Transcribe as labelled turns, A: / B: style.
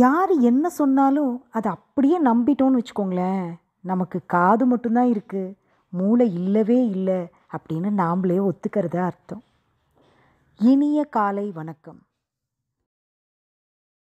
A: யார் என்ன சொன்னாலும் அதை அப்படியே நம்பிட்டோன்னு வச்சுக்கோங்களேன் நமக்கு காது மட்டும்தான் இருக்குது மூளை இல்லவே இல்லை அப்படின்னு நாம்ளே ஒத்துக்கிறதா அர்த்தம் இனிய காலை வணக்கம்